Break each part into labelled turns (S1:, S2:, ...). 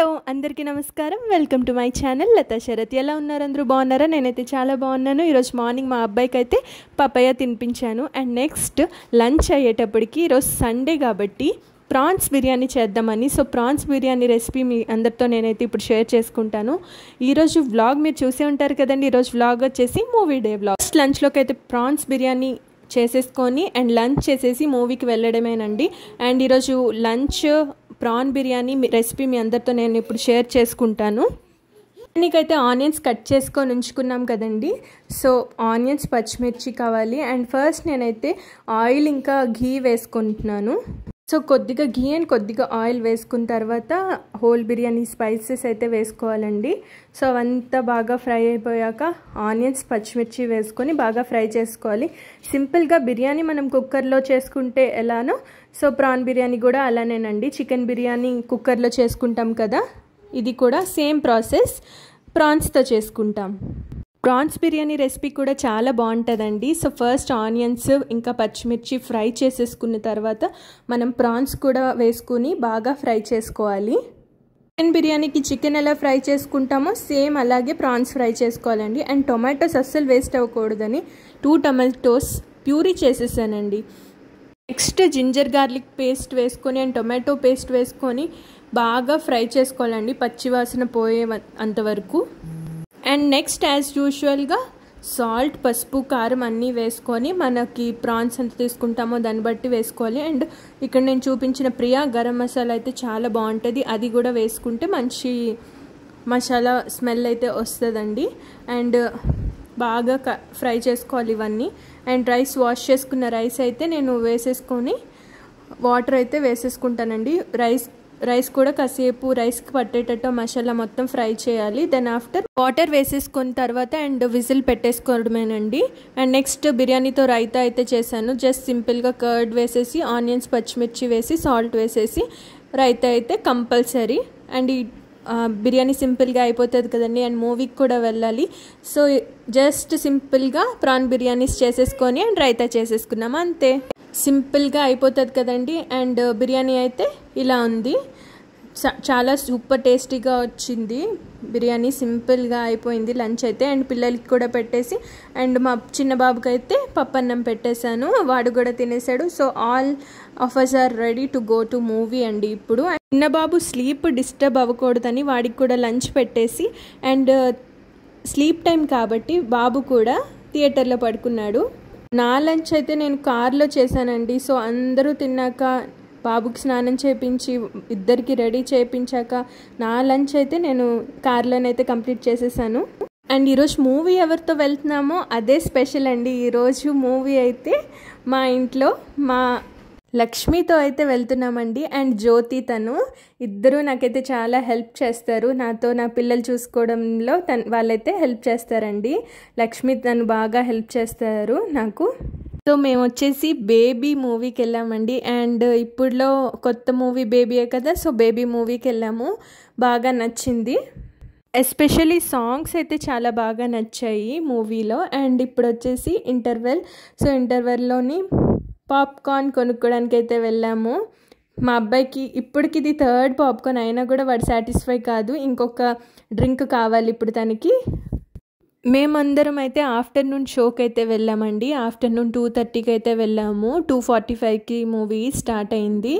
S1: hello అందరికీ నమస్కారం welcome to my channel Latha Sarath ఎలా ఉన్నారు అందరూ బాగున్నారా నేనైతే చాలా బాగున్నాను ఈరోజు మార్నింగ్ మా అబ్బాయికి అయితే పపయ తినిపించాను అండ్ నెక్స్ట్ లంచ్ అయ్యేటప్పటికి ఈరోజు సండే కాబట్టి ప్రాన్స్ బిర్యానీ చేద్దామని సో ప్రాన్స్ బిర్యానీ రెసిపీ మీ అందరితో నేనైతే ఇప్పుడు షేర్ చేసుకుంటాను ఈరోజు వ్లాగ్ మీరు చూసే ఉంటారు కదండి ఈరోజు వ్లాగ్ వచ్చేసి మూవీ డే వ్లాగ్ ఫస్ట్ లంచ్లోకి అయితే ప్రాన్స్ బిర్యానీ చేసేసుకొని అండ్ లంచ్ చేసేసి మూవీకి వెళ్ళడమేనండి అండ్ ఈరోజు లంచ్ ప్రాన్ బిర్యానీ రెసిపీ మీ అందరితో నేను ఇప్పుడు షేర్ చేసుకుంటాను బిర్యానీకైతే ఆనియన్స్ కట్ చేసుకొని ఉంచుకున్నాం కదండి సో ఆనియన్స్ పచ్చిమిర్చి కావాలి అండ్ ఫస్ట్ నేనైతే ఆయిల్ ఇంకా ఘీ వేసుకుంటున్నాను సో కొద్దిగా గీ అండ్ కొద్దిగా ఆయిల్ వేసుకున్న తర్వాత హోల్ బిర్యానీ స్పైసెస్ అయితే వేసుకోవాలండి సో అవంతా బాగా ఫ్రై అయిపోయాక ఆనియన్స్ పచ్చిమిర్చి వేసుకొని బాగా ఫ్రై చేసుకోవాలి సింపుల్గా బిర్యానీ మనం కుక్కర్లో చేసుకుంటే ఎలానో సో ప్రాన్ బిర్యానీ కూడా అలానేనండి చికెన్ బిర్యానీ కుక్కర్లో చేసుకుంటాం కదా ఇది కూడా సేమ్ ప్రాసెస్ ప్రాన్స్తో చేసుకుంటాం ప్రాన్స్ బిర్యానీ రెసిపీ కూడా చాలా బాగుంటుందండి సో ఫస్ట్ ఆనియన్స్ ఇంకా పచ్చిమిర్చి ఫ్రై చేసేసుకున్న తర్వాత మనం ప్రాన్స్ కూడా వేసుకుని బాగా ఫ్రై చేసుకోవాలి చికెన్ బిర్యానీకి చికెన్ ఎలా ఫ్రై చేసుకుంటామో సేమ్ అలాగే ప్రాన్స్ ఫ్రై చేసుకోవాలండి అండ్ టొమాటోస్ అస్సలు వేస్ట్ అవ్వకూడదని టూ టొమాటోస్ ప్యూరీ చేసేసానండి నెక్స్ట్ జింజర్ గార్లిక్ పేస్ట్ వేసుకొని అండ్ టొమాటో పేస్ట్ వేసుకొని బాగా ఫ్రై చేసుకోవాలండి పచ్చివాసన పోయే అంతవరకు అండ్ నెక్స్ట్ యాజ్ యూజువల్గా సాల్ట్ పసుపు కారం అన్నీ వేసుకొని మనకి ప్రాన్స్ ఎంత తీసుకుంటామో దాన్ని బట్టి వేసుకోవాలి అండ్ ఇక్కడ నేను చూపించిన ప్రియా గరం మసాలా అయితే చాలా బాగుంటుంది అది కూడా వేసుకుంటే మంచి మసాలా స్మెల్ అయితే వస్తుందండి అండ్ బాగా ఫ్రై చేసుకోవాలి ఇవన్నీ అండ్ రైస్ వాష్ చేసుకున్న రైస్ అయితే నేను వేసేసుకొని వాటర్ అయితే వేసేసుకుంటానండి రైస్ రైస్ కూడా కాసేపు రైస్కి పట్టేటట్టు మసాలా మొత్తం ఫ్రై చేయాలి దెన్ ఆఫ్టర్ వాటర్ వేసేసుకున్న తర్వాత అండ్ విజిల్ పెట్టేసుకోవడమేనండి అండ్ నెక్స్ట్ బిర్యానీతో రైతా అయితే చేశాను జస్ట్ సింపుల్గా కర్డ్ వేసేసి ఆనియన్స్ పచ్చిమిర్చి వేసి సాల్ట్ వేసేసి రైతా అయితే కంపల్సరీ అండ్ బిర్యానీ సింపుల్గా అయిపోతుంది కదండి అండ్ మూవీకి కూడా వెళ్ళాలి సో జస్ట్ సింపుల్గా ప్రాన్ బిర్యానీస్ చేసేసుకొని అండ్ రైతా చేసేసుకున్నాము అంతే సింపుల్గా అయిపోతుంది కదండి అండ్ బిర్యానీ అయితే ఇలా ఉంది చాలా సూపర్ టేస్టీగా వచ్చింది బిర్యానీ సింపుల్గా అయిపోయింది లంచ్ అయితే అండ్ పిల్లలకి కూడా పెట్టేసి అండ్ మా చిన్న బాబుకి అయితే పప్పన్నం పెట్టేశాను వాడు కూడా తినేసాడు so all offers are ready to go to movie అండి ఇప్పుడు చిన్న బాబు స్లీప్ డిస్టర్బ్ అవ్వకూడదని వాడికి కూడా లంచ్ పెట్టేసి అండ్ స్లీప్ టైం కాబట్టి బాబు కూడా థియేటర్లో పడుకున్నాడు నా లంచ్ అయితే నేను కార్లో చేశానండి సో అందరూ తిన్నాక బాబుకి స్నానం చేయించి ఇద్దరికి రెడీ చేయించాక నా లంచ్ అయితే నేను కార్లోనైతే కంప్లీట్ చేసేసాను అండ్ ఈరోజు మూవీ ఎవరితో వెళ్తున్నామో అదే స్పెషల్ అండి ఈరోజు మూవీ అయితే మా ఇంట్లో మా లక్ష్మితో అయితే వెళ్తున్నామండి అండ్ జ్యోతి తను ఇద్దరూ నాకైతే చాలా హెల్ప్ చేస్తారు నాతో నా పిల్లలు చూసుకోవడంలో తను వాళ్ళైతే హెల్ప్ చేస్తారండి లక్ష్మి తను బాగా హెల్ప్ చేస్తారు నాకు సో మేము వచ్చేసి బేబీ మూవీకి వెళ్ళామండి అండ్ ఇప్పుడులో కొత్త మూవీ బేబీయే కదా సో బేబీ మూవీకి వెళ్ళాము బాగా నచ్చింది ఎస్పెషలీ సాంగ్స్ అయితే చాలా బాగా నచ్చాయి మూవీలో అండ్ ఇప్పుడు వచ్చేసి ఇంటర్వెల్ సో ఇంటర్వెల్లోని పాప్కార్న్ కొనుక్కోవడానికి అయితే వెళ్ళాము మా అబ్బాయికి ఇప్పటికి ఇది థర్డ్ పాప్కార్న్ అయినా కూడా వాడు సాటిస్ఫై కాదు ఇంకొక డ్రింక్ కావాలి ఇప్పుడు తనకి మేమందరం అయితే ఆఫ్టర్నూన్ షోకి అయితే వెళ్ళామండి ఆఫ్టర్నూన్ టూ థర్టీకి అయితే వెళ్ళాము టూ ఫార్టీ ఫైవ్కి మూవీ స్టార్ట్ అయింది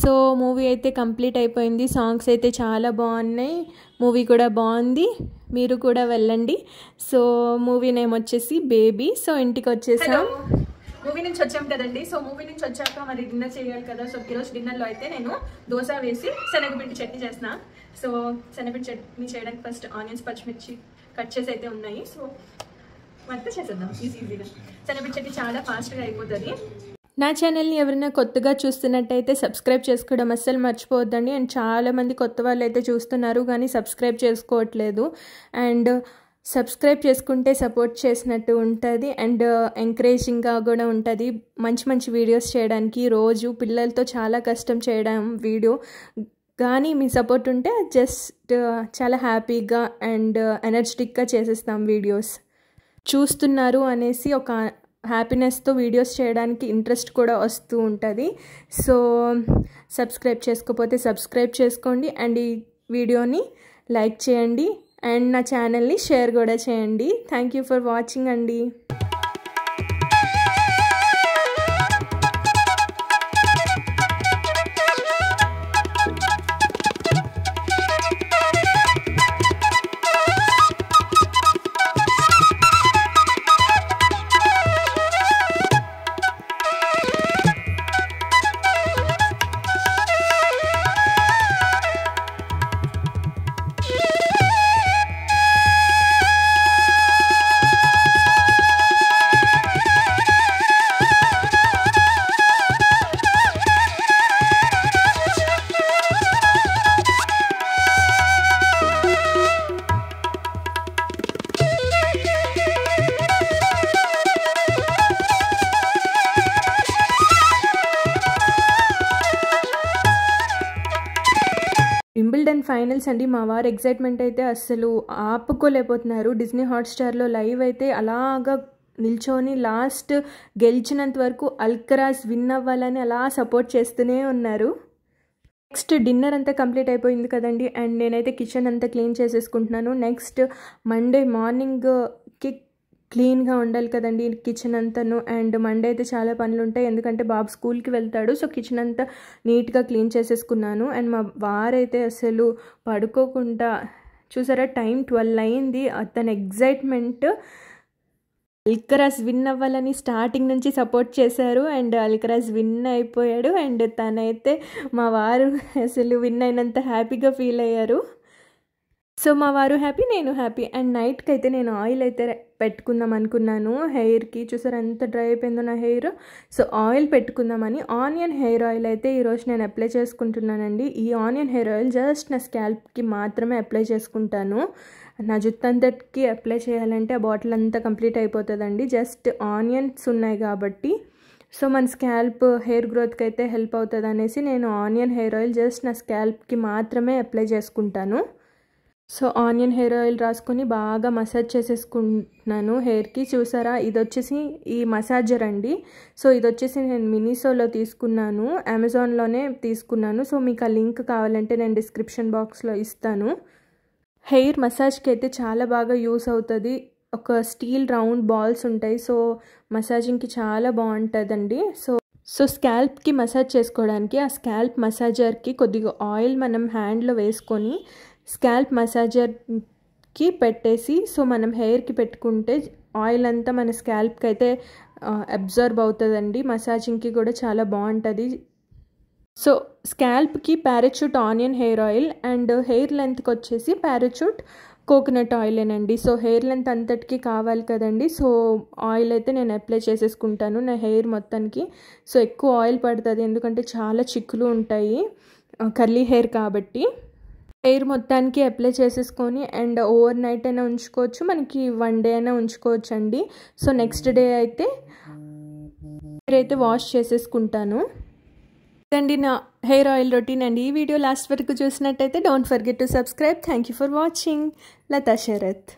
S1: సో మూవీ అయితే కంప్లీట్ అయిపోయింది సాంగ్స్ అయితే చాలా బాగున్నాయి మూవీ కూడా బాగుంది మీరు కూడా వెళ్ళండి సో మూవీ నేమ్ వచ్చేసి బేబీ సో ఇంటికి వచ్చేసాం మూవీ నుంచి వచ్చాం కదండి సో మూవీ నుంచి వచ్చాక మరి డిన్నర్ చేయాలి కదా సో ఈరోజు డిన్నర్లో అయితే నేను దోశ వేసి శనగపిండి చట్నీ చేస్తున్నాను సో శనగపిండి చట్నీ చేయడానికి ఫస్ట్ ఆనియన్స్ పచ్చిమిర్చి కట్ చేసి అయితే ఉన్నాయి సో మొత్తం చేసేద్దాం ఈజీగా శనగపిండి చట్నీ చాలా ఫాస్ట్గా అయిపోతుంది నా ఛానల్ని ఎవరైనా కొత్తగా చూస్తున్నట్టయితే సబ్స్క్రైబ్ చేసుకోవడం అస్సలు మర్చిపోవద్దండి అండ్ చాలామంది కొత్త వాళ్ళు అయితే చూస్తున్నారు కానీ సబ్స్క్రైబ్ చేసుకోవట్లేదు అండ్ సబ్స్క్రైబ్ చేసుకుంటే సపోర్ట్ చేసినట్టు ఉంటుంది అండ్ ఎంకరేజింగ్గా కూడా ఉంటుంది మంచి మంచి వీడియోస్ చేయడానికి రోజు పిల్లలతో చాలా కష్టం చేయడం వీడియో కానీ మీ సపోర్ట్ ఉంటే జస్ట్ చాలా హ్యాపీగా అండ్ ఎనర్జెటిక్గా చేసేస్తాం వీడియోస్ చూస్తున్నారు అనేసి ఒక హ్యాపీనెస్తో వీడియోస్ చేయడానికి ఇంట్రెస్ట్ కూడా వస్తూ ఉంటుంది సో సబ్స్క్రైబ్ చేసుకోకపోతే సబ్స్క్రైబ్ చేసుకోండి అండ్ ఈ వీడియోని లైక్ చేయండి అండ్ నా ఛానల్ని షేర్ కూడా చేయండి థ్యాంక్ యూ ఫర్ వాచింగ్ అండి ఫైనల్స్ అండి మా వారు ఎగ్జైట్మెంట్ అయితే అస్సలు ఆపుకోలేకపోతున్నారు డిస్నీ హాట్స్టార్లో లైవ్ అయితే అలాగా నిల్చొని లాస్ట్ గెలిచినంత వరకు అల్కరాజ్ విన్ అవ్వాలని అలా సపోర్ట్ చేస్తూనే ఉన్నారు నెక్స్ట్ డిన్నర్ అంతా కంప్లీట్ అయిపోయింది కదండి అండ్ నేనైతే కిచెన్ అంతా క్లీన్ చేసేసుకుంటున్నాను నెక్స్ట్ మండే మార్నింగ్ క్లీన్గా ఉండాలి కదండి కిచెన్ అంతాను అండ్ మండే అయితే చాలా పనులు ఉంటాయి ఎందుకంటే బాబు స్కూల్కి వెళ్తాడు సో కిచెన్ అంతా నీట్గా క్లీన్ చేసేసుకున్నాను అండ్ మా వారైతే అసలు పడుకోకుండా చూసారా టైం ట్వెల్వ్ అయింది అతని ఎగ్జైట్మెంట్ అల్కరాజ్ విన్ అవ్వాలని స్టార్టింగ్ నుంచి సపోర్ట్ చేశారు అండ్ అల్కరాజ్ విన్ అయిపోయాడు అండ్ తనైతే మా వారు అసలు విన్ అయినంత హ్యాపీగా ఫీల్ అయ్యారు సో మా వారు హ్యాపీ నేను హ్యాపీ అండ్ నైట్కి అయితే నేను ఆయిల్ అయితే పెట్టుకుందాం అనుకున్నాను హెయిర్కి చూసారు ఎంత డ్రై అయిపోయిందో నా హెయిర్ సో ఆయిల్ పెట్టుకుందామని ఆనియన్ హెయిర్ ఆయిల్ అయితే ఈరోజు నేను అప్లై చేసుకుంటున్నానండి ఈ ఆనియన్ హెయిర్ ఆయిల్ జస్ట్ నా స్కాల్ప్కి మాత్రమే అప్లై చేసుకుంటాను నా జుట్టు అంతటికి అప్లై చేయాలంటే ఆ బాటిల్ అంతా కంప్లీట్ అయిపోతుందండి జస్ట్ ఆనియన్స్ ఉన్నాయి కాబట్టి సో మన స్కాల్ప్ హెయిర్ గ్రోత్కి అయితే హెల్ప్ అవుతుంది అనేసి నేను ఆనియన్ హెయిర్ ఆయిల్ జస్ట్ నా స్కాల్ప్కి మాత్రమే అప్లై చేసుకుంటాను సో ఆనియన్ హెయిర్ ఆయిల్ రాసుకొని బాగా మసాజ్ చేసేసుకుంటున్నాను హెయిర్కి చూసారా ఇది వచ్చేసి ఈ మసాజర్ అండి సో ఇది వచ్చేసి నేను మినీసోలో తీసుకున్నాను అమెజాన్లోనే తీసుకున్నాను సో మీకు ఆ లింక్ కావాలంటే నేను డిస్క్రిప్షన్ బాక్స్లో ఇస్తాను హెయిర్ మసాజ్కి అయితే చాలా బాగా యూస్ అవుతుంది ఒక స్టీల్ రౌండ్ బాల్స్ ఉంటాయి సో మసాజింగ్కి చాలా బాగుంటుందండి సో సో స్కాల్ప్కి మసాజ్ చేసుకోవడానికి ఆ స్కాల్ప్ మసాజర్కి కొద్దిగా ఆయిల్ మనం హ్యాండ్లో వేసుకొని స్కాల్ప్ మసాజర్కి పెట్టేసి సో మనం హెయిర్కి పెట్టుకుంటే ఆయిల్ అంతా మన స్కాల్ప్కి అయితే అబ్జర్బ్ అవుతుందండి మసాజింగ్కి కూడా చాలా బాగుంటుంది సో స్కాల్ప్కి Parachute onion hair oil and hair లెంత్కి వచ్చేసి ప్యారచూట్ కోకోనట్ ఆయిలేనండి సో హెయిర్ లెంత్ అంతటికి కావాలి కదండి సో ఆయిల్ అయితే నేను అప్లై చేసేసుకుంటాను నా హెయిర్ మొత్తానికి సో ఎక్కువ ఆయిల్ పడుతుంది ఎందుకంటే చాలా చిక్కులు ఉంటాయి కర్లీ హెయిర్ కాబట్టి ఎయిర్ మొత్తానికి అప్లై చేసేసుకొని అండ్ ఓవర్ నైట్ అయినా ఉంచుకోవచ్చు మనకి వన్ డే అయినా ఉంచుకోవచ్చు అండి సో నెక్స్ట్ డే అయితే అయితే వాష్ చేసేసుకుంటాను అండి నా హెయిర్ ఆయిల్ రొటీన్ అండి ఈ వీడియో లాస్ట్ వరకు చూసినట్టయితే don't forget to subscribe thank you for watching Latha Sarath